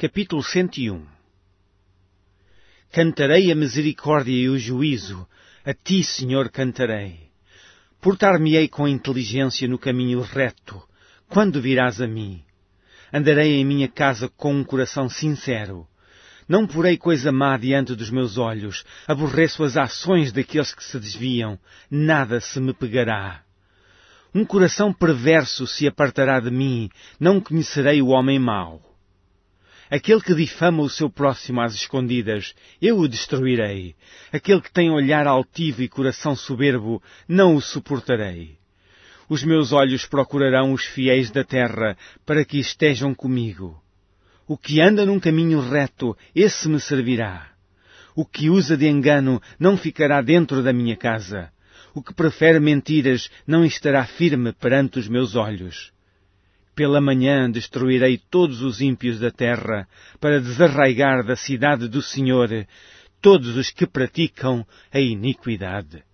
Capítulo 101 Cantarei a misericórdia e o juízo, a ti, Senhor, cantarei. Portar-me-ei com inteligência no caminho reto, quando virás a mim. Andarei em minha casa com um coração sincero. Não porei coisa má diante dos meus olhos, aborreço as ações daqueles que se desviam, nada se me pegará. Um coração perverso se apartará de mim, não conhecerei o homem mau. Aquele que difama o seu próximo às escondidas, eu o destruirei. Aquele que tem olhar altivo e coração soberbo, não o suportarei. Os meus olhos procurarão os fiéis da terra, para que estejam comigo. O que anda num caminho reto, esse me servirá. O que usa de engano não ficará dentro da minha casa. O que prefere mentiras não estará firme perante os meus olhos. Pela manhã destruirei todos os ímpios da terra, para desarraigar da cidade do Senhor todos os que praticam a iniquidade.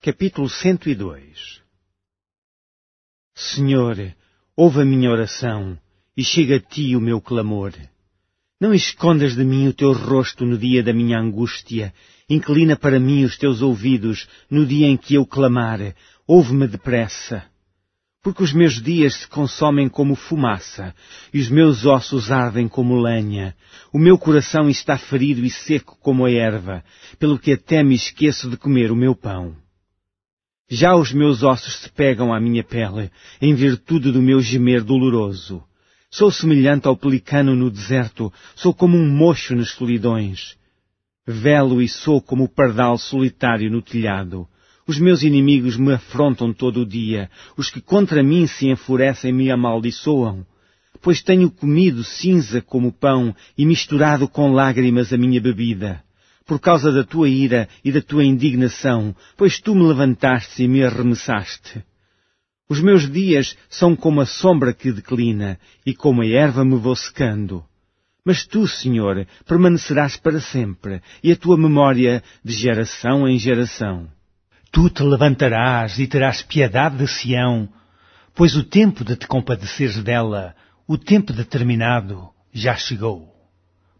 Capítulo 102 Senhor, ouve a minha oração e chega a ti o meu clamor. Não escondas de mim o teu rosto no dia da minha angústia. Inclina para mim os teus ouvidos no dia em que eu clamar. Ouve-me depressa porque os meus dias se consomem como fumaça, e os meus ossos ardem como lenha. O meu coração está ferido e seco como a erva, pelo que até me esqueço de comer o meu pão. Já os meus ossos se pegam à minha pele, em virtude do meu gemer doloroso. Sou semelhante ao pelicano no deserto, sou como um mocho nas solidões. Velo e sou como o pardal solitário no telhado. Os meus inimigos me afrontam todo o dia. Os que contra mim se enfurecem me amaldiçoam. Pois tenho comido cinza como pão e misturado com lágrimas a minha bebida. Por causa da tua ira e da tua indignação, pois tu me levantaste e me arremessaste. Os meus dias são como a sombra que declina e como a erva me vou secando. Mas tu, Senhor, permanecerás para sempre e a tua memória de geração em geração. Tu te levantarás e terás piedade de Sião, pois o tempo de te compadeceres dela, o tempo determinado, já chegou.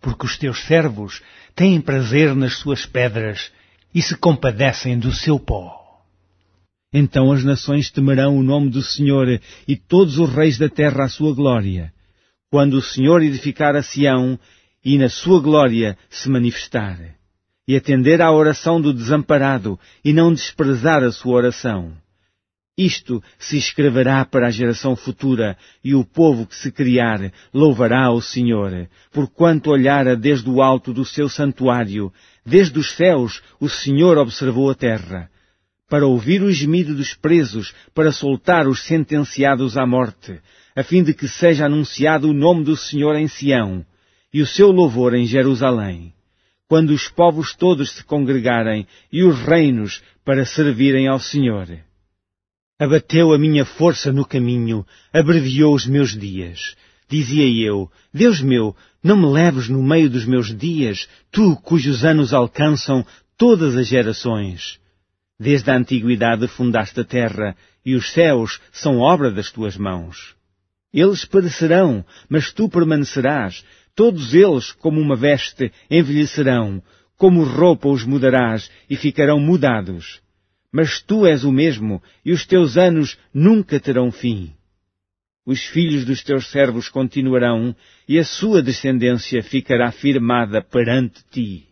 Porque os teus servos têm prazer nas suas pedras e se compadecem do seu pó. Então as nações temerão o nome do Senhor e todos os reis da terra a sua glória, quando o Senhor edificar a Sião e na sua glória se manifestar e atender à oração do desamparado e não desprezar a sua oração. Isto se escreverá para a geração futura, e o povo que se criar louvará o Senhor, porquanto olhara desde o alto do seu santuário, desde os céus o Senhor observou a terra, para ouvir o gemido dos presos, para soltar os sentenciados à morte, a fim de que seja anunciado o nome do Senhor em Sião, e o seu louvor em Jerusalém quando os povos todos se congregarem e os reinos para servirem ao Senhor. Abateu a minha força no caminho, abreviou os meus dias. Dizia eu, Deus meu, não me leves no meio dos meus dias, tu cujos anos alcançam todas as gerações. Desde a antiguidade fundaste a terra, e os céus são obra das tuas mãos. Eles perecerão, mas tu permanecerás, Todos eles, como uma veste, envelhecerão, como roupa os mudarás e ficarão mudados. Mas tu és o mesmo e os teus anos nunca terão fim. Os filhos dos teus servos continuarão e a sua descendência ficará firmada perante ti.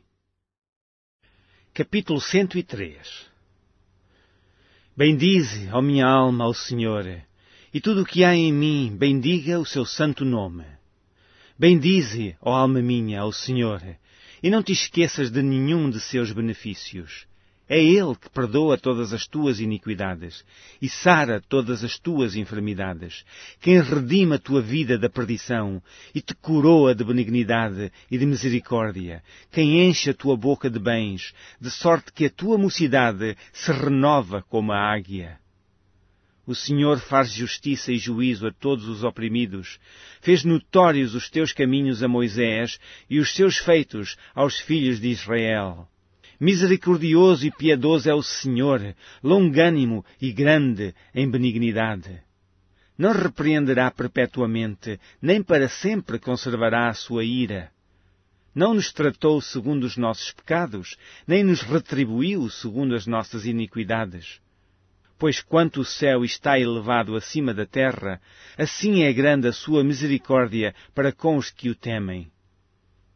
Capítulo 103 Bendize, ó minha alma, ao Senhor, e tudo o que há em mim bendiga o seu santo nome. Bendize, ó alma minha, ao Senhor, e não te esqueças de nenhum de seus benefícios. É Ele que perdoa todas as tuas iniquidades e sara todas as tuas enfermidades, quem redime a tua vida da perdição e te coroa de benignidade e de misericórdia, quem enche a tua boca de bens, de sorte que a tua mocidade se renova como a águia. O Senhor faz justiça e juízo a todos os oprimidos. Fez notórios os teus caminhos a Moisés e os seus feitos aos filhos de Israel. Misericordioso e piedoso é o Senhor, longânimo e grande em benignidade. Não repreenderá perpetuamente, nem para sempre conservará a sua ira. Não nos tratou segundo os nossos pecados, nem nos retribuiu segundo as nossas iniquidades Pois quanto o céu está elevado acima da terra, assim é grande a sua misericórdia para com os que o temem.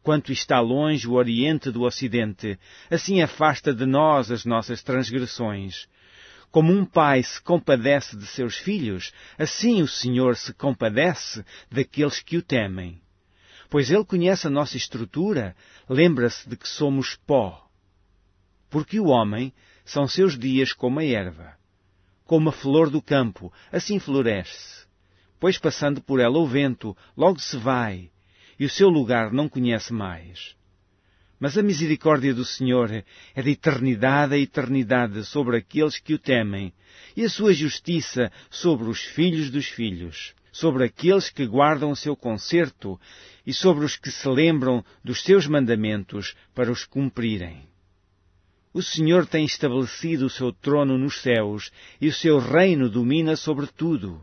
Quanto está longe o Oriente do Ocidente, assim afasta de nós as nossas transgressões. Como um pai se compadece de seus filhos, assim o Senhor se compadece daqueles que o temem. Pois Ele conhece a nossa estrutura, lembra-se de que somos pó. Porque o homem são seus dias como a erva como a flor do campo, assim floresce. Pois passando por ela o vento, logo se vai, e o seu lugar não conhece mais. Mas a misericórdia do Senhor é de eternidade a eternidade sobre aqueles que o temem, e a sua justiça sobre os filhos dos filhos, sobre aqueles que guardam o seu concerto e sobre os que se lembram dos seus mandamentos para os cumprirem. O Senhor tem estabelecido o seu trono nos céus e o seu reino domina sobre tudo.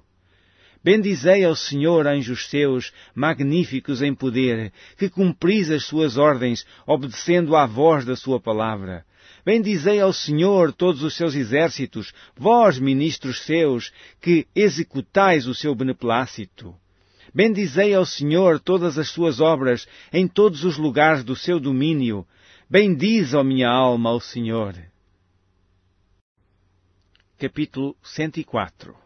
Bendizei ao Senhor, anjos seus, magníficos em poder, que cumpris as suas ordens, obedecendo à voz da sua palavra. Bendizei ao Senhor todos os seus exércitos, vós, ministros seus, que executais o seu beneplácito. Bendizei ao Senhor todas as suas obras em todos os lugares do seu domínio, Bendiz, ó minha alma, ao Senhor. Capítulo 104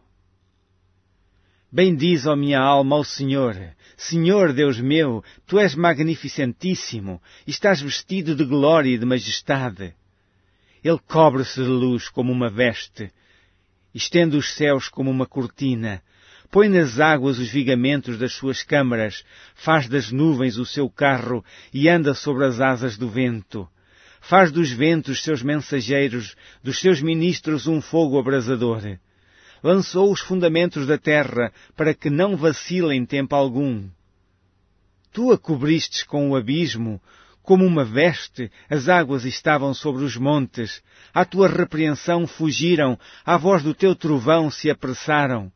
Bendiz, ó minha alma, ao Senhor. Senhor Deus meu, Tu és magnificentíssimo, estás vestido de glória e de majestade. Ele cobre-se de luz como uma veste, estende os céus como uma cortina, Põe nas águas os vigamentos das suas câmaras, faz das nuvens o seu carro e anda sobre as asas do vento. Faz dos ventos seus mensageiros, dos seus ministros um fogo abrasador. Lançou os fundamentos da terra para que não vacile em tempo algum. Tu a cobristes com o abismo, como uma veste, as águas estavam sobre os montes. À tua repreensão fugiram, à voz do teu trovão se apressaram.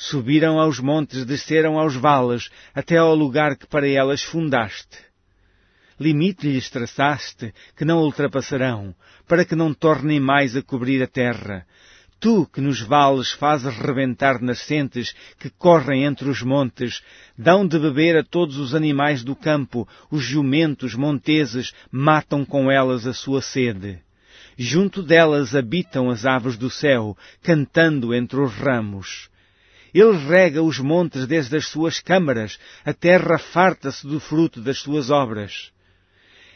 Subiram aos montes, desceram aos vales, até ao lugar que para elas fundaste. Limite lhes traçaste, que não ultrapassarão, para que não tornem mais a cobrir a terra. Tu que nos vales fazes rebentar nascentes que correm entre os montes, dão de beber a todos os animais do campo, os jumentos monteses matam com elas a sua sede. Junto delas habitam as aves do céu, cantando entre os ramos. Ele rega os montes desde as suas câmaras, a terra farta-se do fruto das suas obras.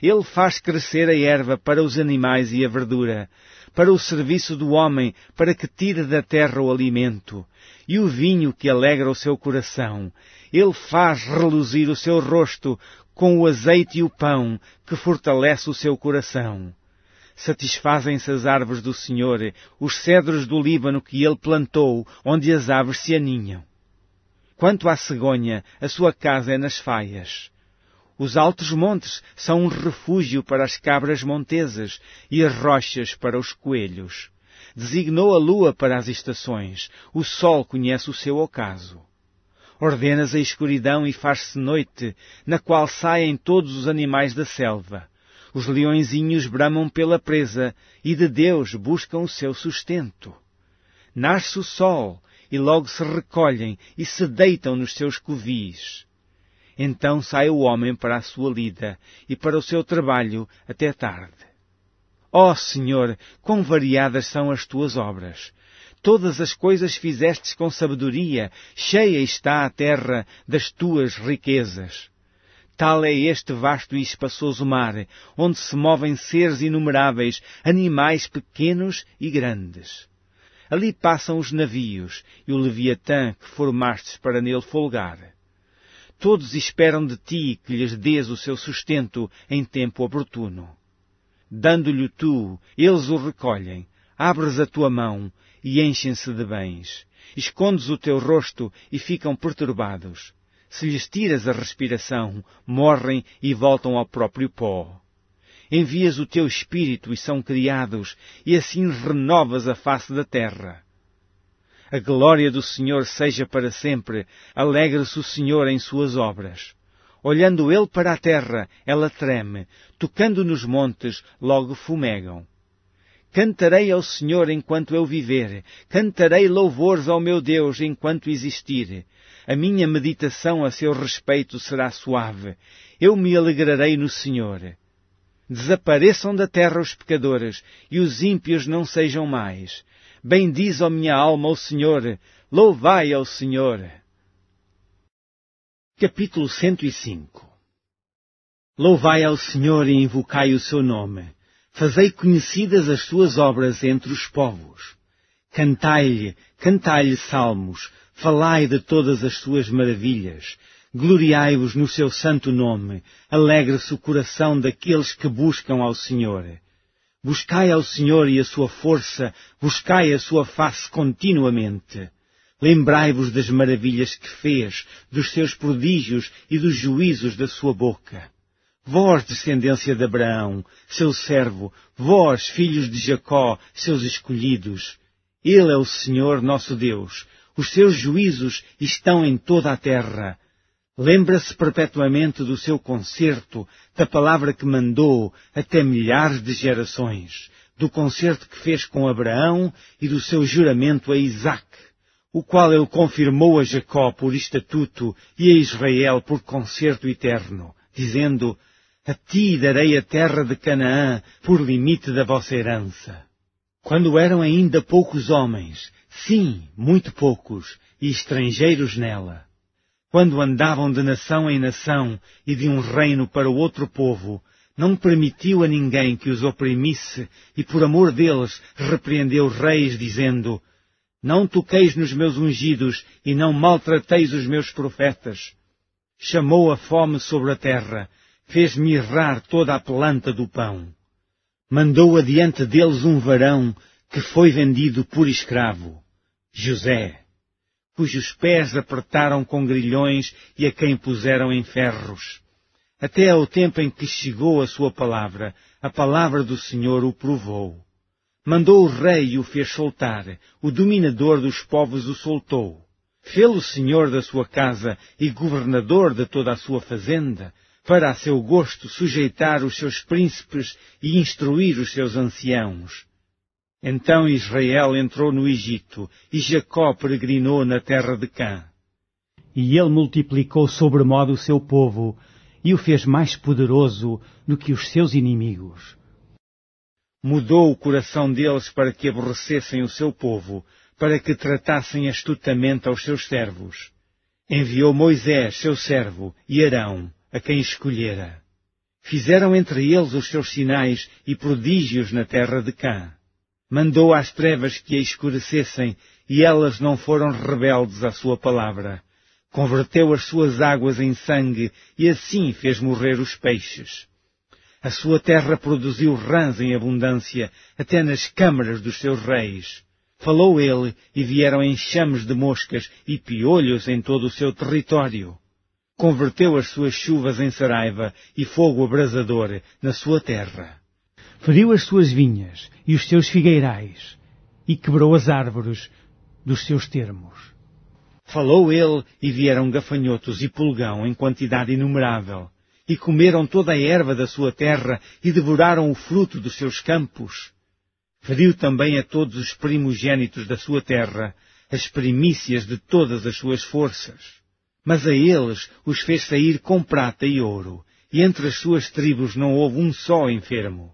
Ele faz crescer a erva para os animais e a verdura, para o serviço do homem, para que tire da terra o alimento, e o vinho que alegra o seu coração. Ele faz reluzir o seu rosto com o azeite e o pão, que fortalece o seu coração. Satisfazem-se as árvores do Senhor, os cedros do Líbano que ele plantou, onde as aves se aninham. Quanto à cegonha, a sua casa é nas faias. Os altos montes são um refúgio para as cabras montesas e as rochas para os coelhos. Designou a lua para as estações, o sol conhece o seu ocaso. Ordenas a escuridão e faz-se noite, na qual saem todos os animais da selva. Os leõezinhos bramam pela presa e de Deus buscam o seu sustento. Nasce o sol e logo se recolhem e se deitam nos seus covis. Então sai o homem para a sua lida e para o seu trabalho até tarde. Ó oh, Senhor, quão variadas são as tuas obras! Todas as coisas fizestes com sabedoria, cheia está a terra das tuas riquezas. Tal é este vasto e espaçoso mar, onde se movem seres inumeráveis, animais pequenos e grandes. Ali passam os navios e o leviatã que formastes para nele folgar. Todos esperam de ti que lhes dês o seu sustento em tempo oportuno. Dando-lhe tu, eles o recolhem, abres a tua mão e enchem-se de bens. Escondes o teu rosto e ficam perturbados se lhes tiras a respiração, morrem e voltam ao próprio pó. Envias o teu espírito e são criados, e assim renovas a face da terra. A glória do Senhor seja para sempre, alegra se o Senhor em suas obras. Olhando ele para a terra, ela treme, tocando nos montes, logo fumegam. Cantarei ao Senhor enquanto eu viver, cantarei louvores ao meu Deus enquanto existir. A minha meditação a seu respeito será suave. Eu me alegrarei no Senhor. Desapareçam da terra os pecadores, e os ímpios não sejam mais. Bendiz, ó minha alma, o Senhor, louvai ao Senhor. Capítulo 105 Louvai ao Senhor e invocai o seu nome. Fazei conhecidas as suas obras entre os povos. Cantai-lhe, cantai-lhe salmos, Falai de todas as suas maravilhas. Gloriai-vos no seu santo nome. Alegre-se o coração daqueles que buscam ao Senhor. Buscai ao Senhor e a sua força, buscai a sua face continuamente. Lembrai-vos das maravilhas que fez, dos seus prodígios e dos juízos da sua boca. Vós, descendência de Abraão, seu servo, vós, filhos de Jacó, seus escolhidos. Ele é o Senhor nosso Deus, os seus juízos estão em toda a terra. Lembra-se perpetuamente do seu concerto, da palavra que mandou até milhares de gerações, do concerto que fez com Abraão e do seu juramento a Isaac, o qual ele confirmou a Jacó por estatuto e a Israel por concerto eterno, dizendo, A ti darei a terra de Canaã por limite da vossa herança. Quando eram ainda poucos homens, sim, muito poucos, e estrangeiros nela. Quando andavam de nação em nação e de um reino para o outro povo, não permitiu a ninguém que os oprimisse, e por amor deles repreendeu reis, dizendo, Não toqueis nos meus ungidos, e não maltrateis os meus profetas. Chamou a fome sobre a terra, fez mirrar toda a planta do pão. Mandou adiante deles um varão, que foi vendido por escravo. José, cujos pés apertaram com grilhões e a quem puseram em ferros. Até ao tempo em que chegou a sua palavra, a palavra do Senhor o provou. Mandou o rei e o fez soltar, o dominador dos povos o soltou. Fê-lo senhor da sua casa e governador de toda a sua fazenda, para a seu gosto sujeitar os seus príncipes e instruir os seus anciãos. Então Israel entrou no Egito, e Jacó peregrinou na terra de Cã. E ele multiplicou sobremodo o seu povo, e o fez mais poderoso do que os seus inimigos. Mudou o coração deles para que aborrecessem o seu povo, para que tratassem astutamente aos seus servos. Enviou Moisés, seu servo, e Arão, a quem escolhera. Fizeram entre eles os seus sinais e prodígios na terra de Cã mandou às trevas que a escurecessem, e elas não foram rebeldes à sua palavra. Converteu as suas águas em sangue, e assim fez morrer os peixes. A sua terra produziu rãs em abundância, até nas câmaras dos seus reis. Falou ele, e vieram enxames de moscas e piolhos em todo o seu território. Converteu as suas chuvas em saraiva e fogo abrasador na sua terra feriu as suas vinhas e os seus figueirais, e quebrou as árvores dos seus termos. Falou ele, e vieram gafanhotos e pulgão em quantidade inumerável, e comeram toda a erva da sua terra, e devoraram o fruto dos seus campos. Feriu também a todos os primogênitos da sua terra, as primícias de todas as suas forças. Mas a eles os fez sair com prata e ouro, e entre as suas tribos não houve um só enfermo.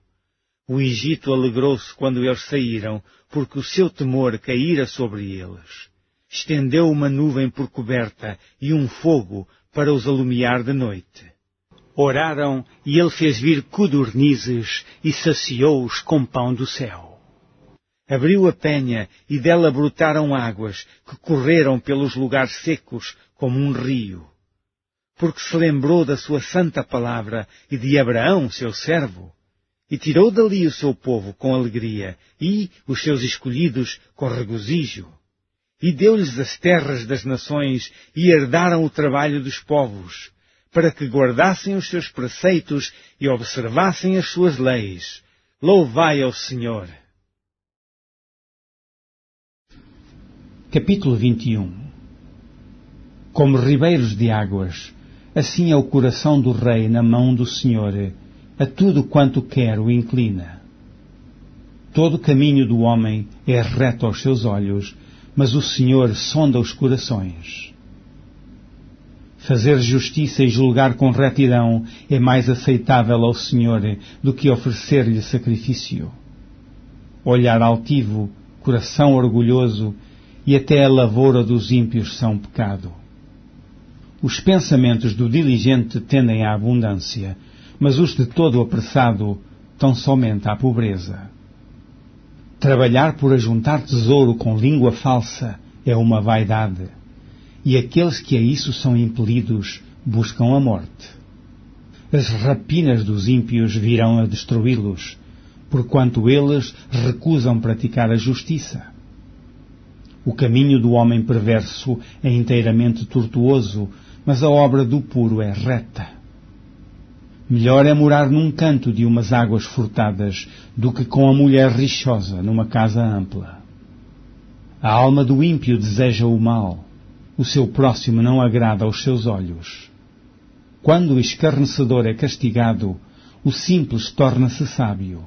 O Egito alegrou-se quando eles saíram, porque o seu temor caíra sobre eles. Estendeu uma nuvem por coberta e um fogo para os alumiar de noite. Oraram e ele fez vir codornizes e saciou-os com pão do céu. Abriu a penha e dela brotaram águas que correram pelos lugares secos como um rio. Porque se lembrou da sua santa palavra e de Abraão, seu servo, e tirou dali o seu povo com alegria, e os seus escolhidos com regozijo. E deu-lhes as terras das nações, e herdaram o trabalho dos povos, para que guardassem os seus preceitos e observassem as suas leis. Louvai ao Senhor! Capítulo 21 Como ribeiros de águas, assim é o coração do rei na mão do Senhor, a tudo quanto quer o inclina. Todo o caminho do homem é reto aos seus olhos, mas o Senhor sonda os corações. Fazer justiça e julgar com retidão é mais aceitável ao Senhor do que oferecer-lhe sacrifício. Olhar altivo, coração orgulhoso e até a lavoura dos ímpios são pecado. Os pensamentos do diligente tendem à abundância, mas os de todo apressado tão somente à pobreza. Trabalhar por ajuntar tesouro com língua falsa é uma vaidade, e aqueles que a isso são impelidos buscam a morte. As rapinas dos ímpios virão a destruí-los, porquanto eles recusam praticar a justiça. O caminho do homem perverso é inteiramente tortuoso, mas a obra do puro é reta. Melhor é morar num canto de umas águas furtadas do que com a mulher rixosa numa casa ampla. A alma do ímpio deseja o mal. O seu próximo não agrada aos seus olhos. Quando o escarnecedor é castigado, o simples torna-se sábio.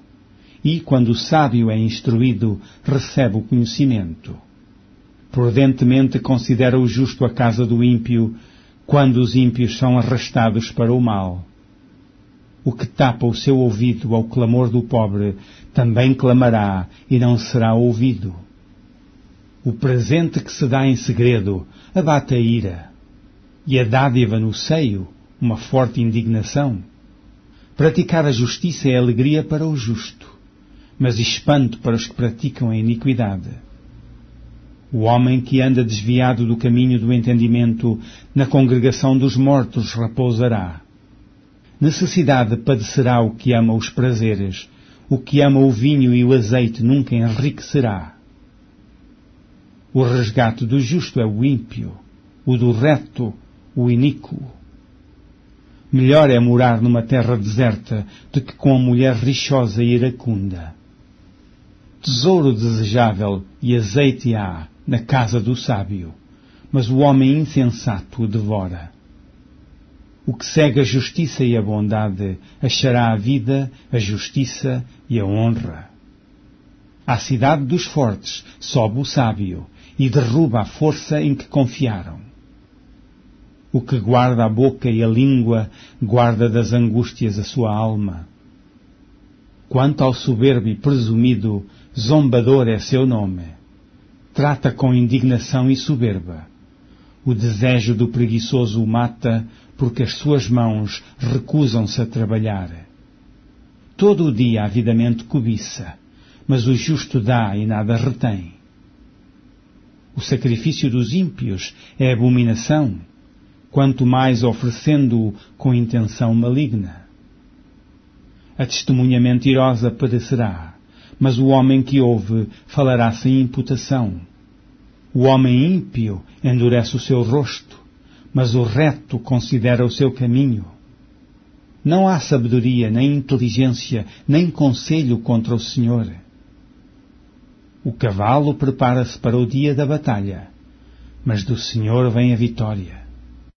E quando o sábio é instruído, recebe o conhecimento. Prudentemente considera o justo a casa do ímpio, quando os ímpios são arrastados para o mal. O que tapa o seu ouvido ao clamor do pobre também clamará e não será ouvido. O presente que se dá em segredo abate a ira, e a dádiva no seio, uma forte indignação. Praticar a justiça é alegria para o justo, mas espanto para os que praticam a iniquidade. O homem que anda desviado do caminho do entendimento, na congregação dos mortos repousará. Necessidade padecerá o que ama os prazeres, o que ama o vinho e o azeite nunca enriquecerá. O resgate do justo é o ímpio, o do reto, o iníquo. Melhor é morar numa terra deserta do que com a mulher rixosa e iracunda. Tesouro desejável e azeite há na casa do sábio, mas o homem insensato o devora. O que segue a justiça e a bondade achará a vida, a justiça e a honra. À cidade dos fortes sobe o sábio e derruba a força em que confiaram. O que guarda a boca e a língua guarda das angústias a sua alma. Quanto ao soberbo e presumido, zombador é seu nome. Trata com indignação e soberba. O desejo do preguiçoso o mata, porque as suas mãos recusam-se a trabalhar. Todo o dia avidamente cobiça, mas o justo dá e nada retém. O sacrifício dos ímpios é abominação, quanto mais oferecendo-o com intenção maligna. A testemunha mentirosa padecerá, mas o homem que ouve falará sem imputação. O homem ímpio endurece o seu rosto, mas o reto considera o seu caminho. Não há sabedoria, nem inteligência, nem conselho contra o Senhor. O cavalo prepara-se para o dia da batalha, mas do Senhor vem a vitória.